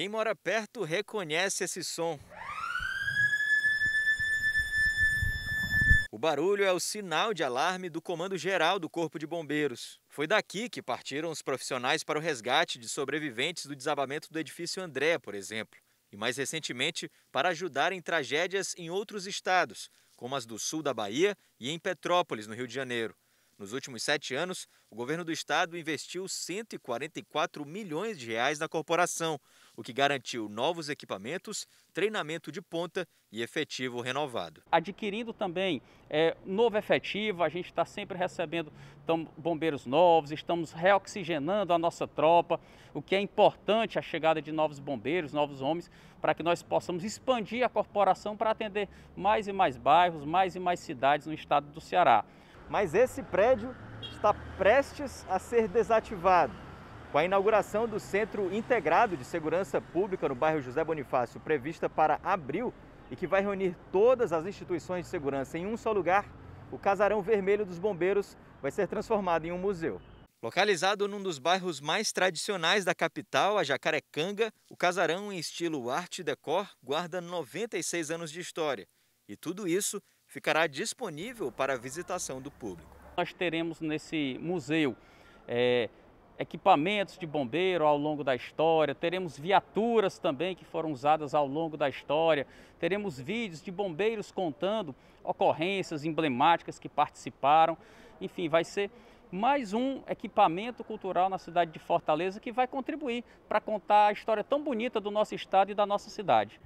Quem mora perto reconhece esse som. O barulho é o sinal de alarme do Comando Geral do Corpo de Bombeiros. Foi daqui que partiram os profissionais para o resgate de sobreviventes do desabamento do edifício André, por exemplo, e mais recentemente para ajudar em tragédias em outros estados, como as do sul da Bahia e em Petrópolis, no Rio de Janeiro. Nos últimos sete anos, o governo do estado investiu 144 milhões de reais na corporação, o que garantiu novos equipamentos, treinamento de ponta e efetivo renovado. Adquirindo também é, novo efetivo, a gente está sempre recebendo então, bombeiros novos, estamos reoxigenando a nossa tropa, o que é importante a chegada de novos bombeiros, novos homens, para que nós possamos expandir a corporação para atender mais e mais bairros, mais e mais cidades no estado do Ceará mas esse prédio está prestes a ser desativado. Com a inauguração do Centro Integrado de Segurança Pública no bairro José Bonifácio, prevista para abril, e que vai reunir todas as instituições de segurança em um só lugar, o Casarão Vermelho dos Bombeiros vai ser transformado em um museu. Localizado num dos bairros mais tradicionais da capital, a Jacarecanga, o casarão em estilo arte decor guarda 96 anos de história. E tudo isso ficará disponível para visitação do público. Nós teremos nesse museu é, equipamentos de bombeiro ao longo da história, teremos viaturas também que foram usadas ao longo da história, teremos vídeos de bombeiros contando ocorrências emblemáticas que participaram. Enfim, vai ser mais um equipamento cultural na cidade de Fortaleza que vai contribuir para contar a história tão bonita do nosso estado e da nossa cidade.